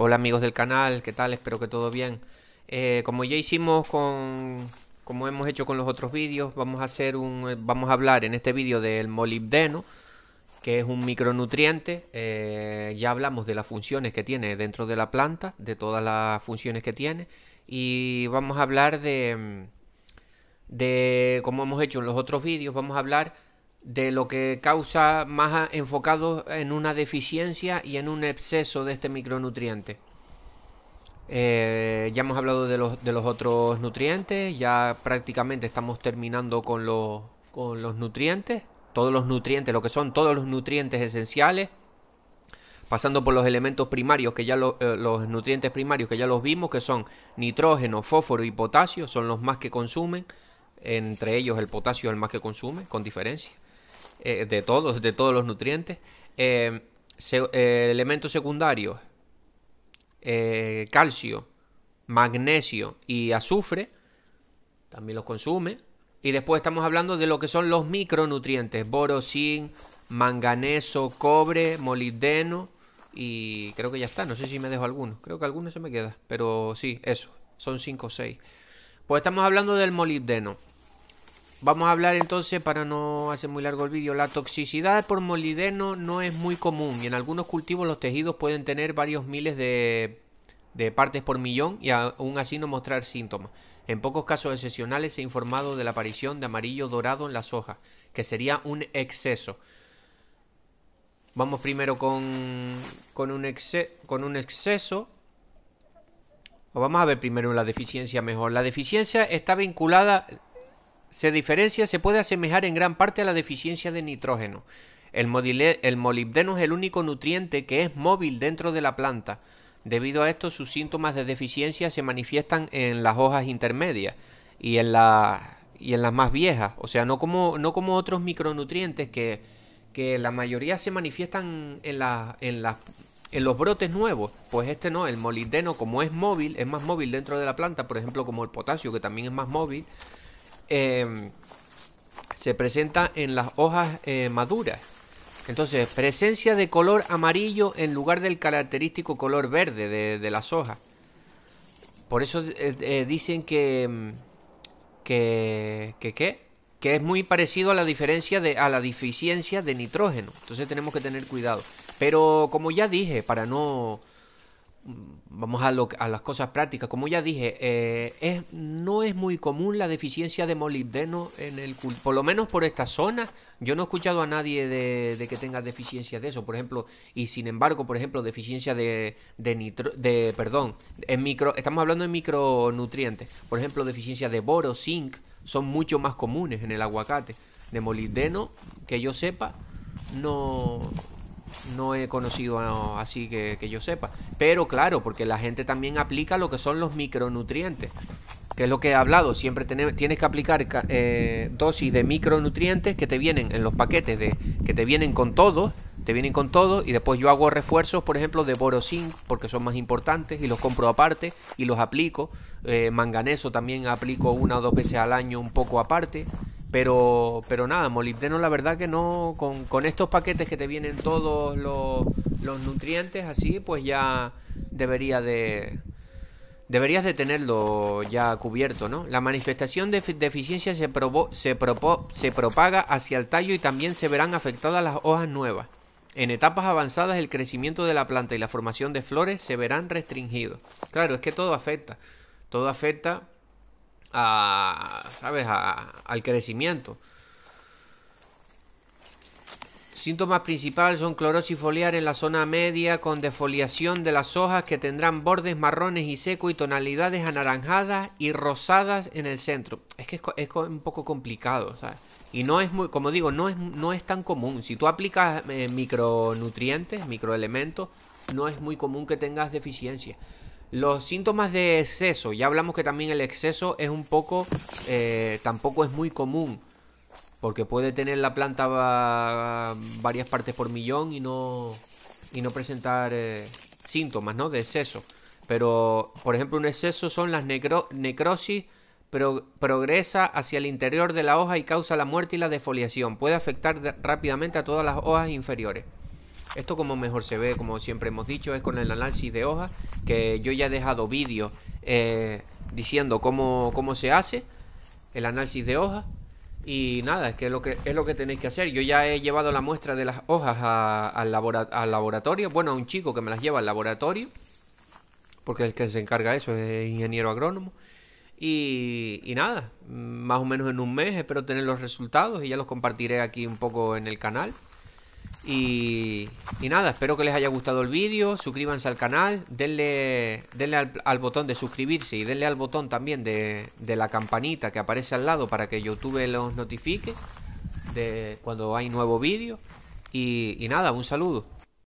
Hola amigos del canal, ¿qué tal? Espero que todo bien. Eh, como ya hicimos con, como hemos hecho con los otros vídeos, vamos a hacer un, eh, vamos a hablar en este vídeo del molibdeno, que es un micronutriente. Eh, ya hablamos de las funciones que tiene dentro de la planta, de todas las funciones que tiene, y vamos a hablar de, de, como hemos hecho en los otros vídeos, vamos a hablar de lo que causa más enfocado en una deficiencia y en un exceso de este micronutriente. Eh, ya hemos hablado de los, otros nutrientes, ya prácticamente estamos terminando con los, los nutrientes, todos los nutrientes, lo que son todos los nutrientes esenciales, pasando por los elementos primarios, que ya eh, los nutrientes primarios que ya los vimos, que son nitrógeno, fósforo y potasio, son los más que consumen, entre ellos el potasio es el más que consume, con diferencia. Eh, de todos, de todos los nutrientes. Eh, eh, elementos secundarios, calcio, magnesio y azufre, también los consume. Y después estamos hablando de lo que son los micronutrientes, boro, zinc, manganeso, cobre, molibdeno y creo que ya está. No sé si me dejo alguno, creo que alguno se me queda, pero sí, eso, son 5 o 6. Pues estamos hablando del molibdeno. Vamos a hablar entonces, para no hacer muy largo el vídeo, la toxicidad por molideno no es muy común y en algunos cultivos los tejidos pueden tener varios miles de, partes por millón y aún así no mostrar síntomas. En pocos casos excepcionales se ha informado de la aparición de amarillo dorado en las hojas, que sería un exceso. Vamos primero con, con, un, exceso. con un exceso vamos a ver primero la deficiencia mejor. La deficiencia está vinculada se diferencia, se puede asemejar en gran parte a la deficiencia de nitrógeno. El, molibdeno es el único nutriente que es móvil dentro de la planta. Debido a esto, sus síntomas de deficiencia se manifiestan en las hojas intermedias y en, la, y en las más viejas. O sea, no como, no como otros micronutrientes que, que, la mayoría se manifiestan en, la, en, en los brotes nuevos. Pues este no, el molibdeno como es móvil, es más móvil dentro de la planta, por ejemplo como el potasio que también es más móvil Em, se presenta en las hojas eh, maduras. Entonces, presencia de color amarillo en lugar del característico color verde de, las hojas. Por eso eh, eh, dicen que, em, que, que, que, que es muy parecido a la diferencia de, a la deficiencia de nitrógeno. Entonces tenemos que tener cuidado. Pero como ya dije, para no vamos a, a las cosas prácticas. Como ya dije, eh, es, no es muy común la deficiencia de molibdeno en el por lo menos por esta zona. Yo no he escuchado a nadie de, que tenga deficiencia de eso, por ejemplo, y sin embargo, por ejemplo, deficiencia de, de nitro, de, perdón, en micro, estamos hablando de micronutrientes, por ejemplo, deficiencia de boro, zinc, son mucho más comunes en el aguacate. De molibdeno, que yo sepa, no, no he conocido así que, yo sepa. Pero claro, porque la gente también aplica lo que son los micronutrientes, que es lo que he hablado. Siempre tienes que aplicar eh, dosis de micronutrientes que te vienen en los paquetes, de, que te vienen con todos, te vienen con todo. Y después yo hago refuerzos, por ejemplo, de borosín, porque son más importantes y los compro aparte y los aplico. Eh, manganeso también aplico una o dos veces al año un poco aparte. Pero, pero nada, molibdeno la verdad que no, con, estos paquetes que te vienen todos los, nutrientes así, pues ya debería de... Deberías de tenerlo ya cubierto, ¿no? La manifestación de deficiencia se, se, propó se propaga hacia el tallo y también se verán afectadas las hojas nuevas. En etapas avanzadas el crecimiento de la planta y la formación de flores se verán restringidos. Claro, es que todo afecta. Todo afecta a, ¿sabes? al crecimiento. Síntomas principales son clorosis foliar en la zona media con defoliación de las hojas que tendrán bordes marrones y secos y tonalidades anaranjadas y rosadas en el centro. Es que es, un poco complicado, ¿sabes? Y no es muy, como digo, no es, no es tan común. Si tú aplicas eh, micronutrientes, microelementos, no es muy común que tengas deficiencia. Los síntomas de exceso, ya hablamos que también el exceso es un poco, eh, tampoco es muy común, porque puede tener la planta varias partes por millón y no, y no presentar eh, síntomas, ¿no? De exceso. Pero, por ejemplo, un exceso son las necro necrosis, pero progresa hacia el interior de la hoja y causa la muerte y la defoliación. Puede afectar rápidamente a todas las hojas inferiores. Esto como mejor se ve, como siempre hemos dicho, es con el análisis de hojas que yo ya he dejado vídeos eh, diciendo cómo, cómo se hace el análisis de hojas. Y nada, es que, lo que es lo que tenéis que hacer. Yo ya he llevado la muestra de las hojas al, laboratorio. Bueno, a un chico que me las lleva al laboratorio. Porque el que se encarga de eso es ingeniero agrónomo. Y, y nada, más o menos en un mes espero tener los resultados y ya los compartiré aquí un poco en el canal. Y, nada, espero que les haya gustado el vídeo, suscríbanse al canal, denle, al, botón de suscribirse y denle al botón también de, la campanita que aparece al lado para que YouTube los notifique de cuando hay nuevo vídeo. y nada, un saludo.